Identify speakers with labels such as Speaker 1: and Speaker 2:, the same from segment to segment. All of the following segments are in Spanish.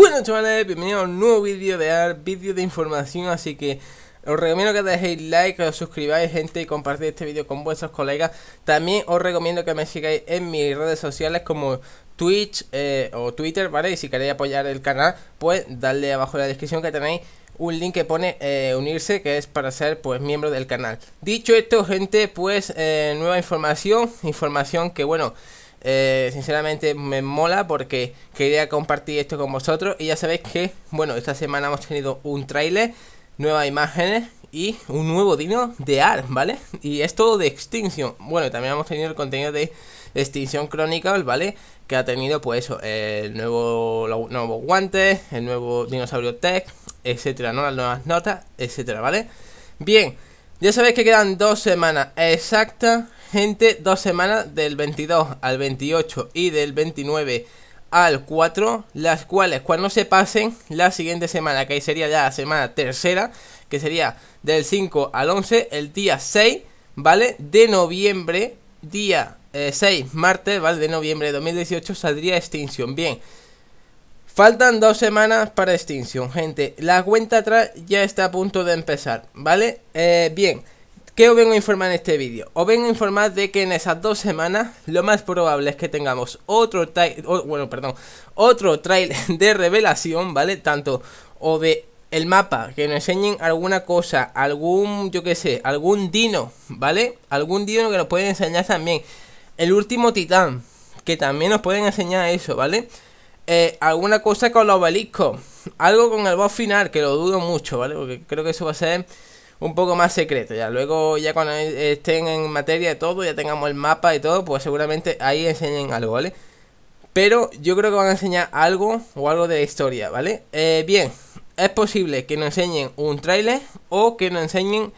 Speaker 1: Bueno chavales, bienvenidos a un nuevo vídeo de AR, vídeo de información, así que os recomiendo que dejéis like, que os suscribáis gente y compartáis este vídeo con vuestros colegas. También os recomiendo que me sigáis en mis redes sociales como Twitch eh, o Twitter, ¿vale? Y si queréis apoyar el canal, pues darle abajo en la descripción que tenéis un link que pone eh, unirse, que es para ser pues miembro del canal. Dicho esto gente, pues eh, nueva información, información que bueno... Eh, sinceramente me mola porque quería compartir esto con vosotros y ya sabéis que, bueno, esta semana hemos tenido un trailer nuevas imágenes y un nuevo dino de ar... ¿vale? Y es todo de extinción Bueno, también hemos tenido el contenido de Extinción Chronicle, ¿vale? Que ha tenido, pues eso, el nuevo, nuevo guantes, el nuevo dinosaurio tech, etcétera, ¿no? Las nuevas notas, etcétera, ¿vale? Bien, ya sabéis que quedan dos semanas exactas Gente, dos semanas del 22 al 28 y del 29 al 4, las cuales cuando se pasen la siguiente semana, que ahí sería ya la semana tercera, que sería del 5 al 11, el día 6, ¿vale? De noviembre, día 6, eh, martes, ¿vale? De noviembre de 2018 saldría extinción. Bien, faltan dos semanas para extinción, gente. La cuenta atrás ya está a punto de empezar, ¿vale? Eh, bien. ¿Qué os vengo a informar en este vídeo? Os vengo a informar de que en esas dos semanas lo más probable es que tengamos otro bueno, perdón, otro trail de revelación, ¿vale? Tanto o de el mapa, que nos enseñen alguna cosa, algún, yo qué sé, algún dino, ¿vale? Algún dino que nos pueden enseñar también. El último titán, que también nos pueden enseñar eso, ¿vale? Eh, alguna cosa con los obeliscos, algo con el boss final, que lo dudo mucho, ¿vale? Porque creo que eso va a ser un poco más secreto. Ya luego, ya cuando estén en materia de todo, ya tengamos el mapa y todo, pues seguramente ahí enseñen algo, ¿vale? Pero yo creo que van a enseñar algo o algo de historia, ¿vale? Eh, bien, es posible que nos enseñen un trailer o que nos enseñen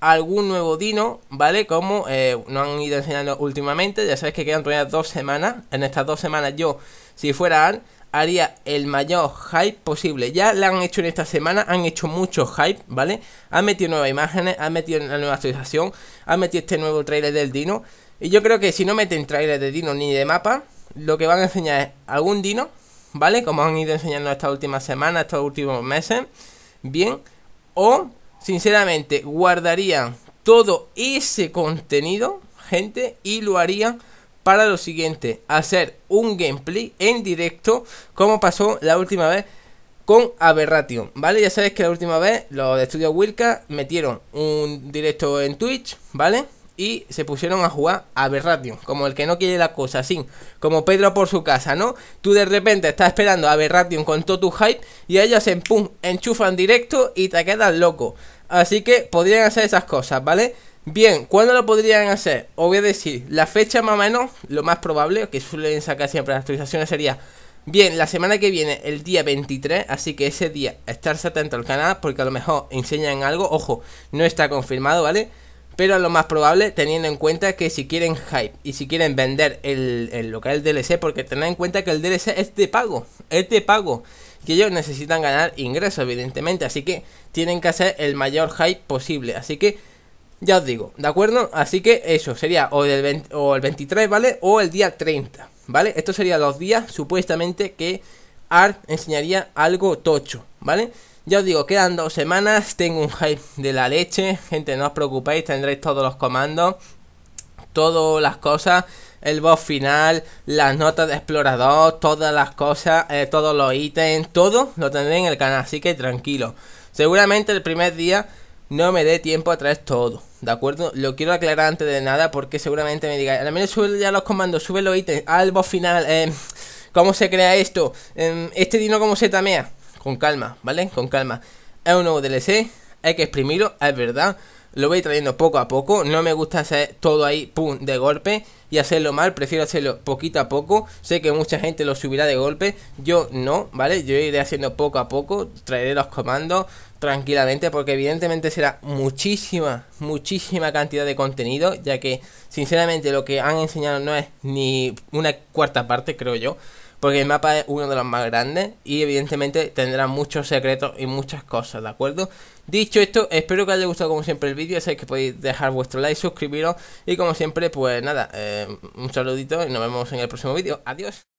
Speaker 1: algún nuevo dino, ¿vale? Como no eh, nos han ido enseñando últimamente, ya sabes que quedan todavía dos semanas. En estas dos semanas yo, si fuera haría el mayor hype posible. Ya la han hecho en esta semana, han hecho mucho hype, ¿vale? Han metido nuevas imágenes, han metido la nueva actualización, han metido este nuevo trailer del Dino. Y yo creo que si no meten trailer de Dino ni de mapa, lo que van a enseñar es algún Dino, ¿vale? Como han ido enseñando esta última semana, estos últimos meses. Bien, o sinceramente guardarían todo ese contenido, gente, y lo harían para lo siguiente, hacer un gameplay en directo como pasó la última vez con Aberration, ¿vale? Ya sabes que la última vez los de Estudio Wilka metieron un directo en Twitch, ¿vale? Y se pusieron a jugar Aberration, como el que no quiere la cosa, así, como Pedro por su casa, ¿no? Tú de repente estás esperando Aberration con todo tu hype y ellos en pum, enchufan directo y te quedas loco. Así que podrían hacer esas cosas, ¿vale? Bien, ¿cuándo lo podrían hacer? Os voy a decir, la fecha más o menos, lo más probable, que suelen sacar siempre las actualizaciones, sería Bien, la semana que viene, el día 23, así que ese día estarse atento al canal porque a lo mejor enseñan algo, ojo, no está confirmado, ¿vale? Pero lo más probable, teniendo en cuenta que si quieren hype y si quieren vender el, el local DLC, porque tened en cuenta que el DLC es de pago, es de pago, que ellos necesitan ganar ingresos, evidentemente, así que tienen que hacer el mayor hype posible, así que ya os digo, ¿de acuerdo? Así que eso sería o el, 20, o el 23, ¿vale? O el día 30, ¿vale? Estos serían los días supuestamente que Art enseñaría algo tocho, ¿vale? Ya os digo, quedan dos semanas, tengo un hype de la leche, gente, no os preocupéis, tendréis todos los comandos, todas las cosas, el boss final, las notas de explorador, todas las cosas, eh, todos los ítems, todo lo tendré en el canal, así que tranquilo. Seguramente el primer día no me dé tiempo a traer todo, ¿de acuerdo? Lo quiero aclarar antes de nada porque seguramente me digáis, al menos sube ya los comandos, sube los ítems, albo final, eh, ¿cómo se crea esto? Em, ¿Este dino cómo se tamea? Con calma, ¿vale? Con calma. Es un nuevo DLC, hay que exprimirlo, es verdad. Lo voy trayendo poco a poco, no me gusta hacer todo ahí, pum, de golpe y hacerlo mal, prefiero hacerlo poquito a poco. Sé que mucha gente lo subirá de golpe, yo no, ¿vale? Yo iré haciendo poco a poco, traeré los comandos tranquilamente porque evidentemente será muchísima, muchísima cantidad de contenido, ya que sinceramente lo que han enseñado no es ni una cuarta parte, creo yo porque el mapa es uno de los más grandes y evidentemente tendrá muchos secretos y muchas cosas, ¿de acuerdo? Dicho esto, espero que os haya gustado como siempre el vídeo, ya sabéis que podéis dejar vuestro like, suscribiros y como siempre, pues nada, eh, un saludito y nos vemos en el próximo vídeo. Adiós.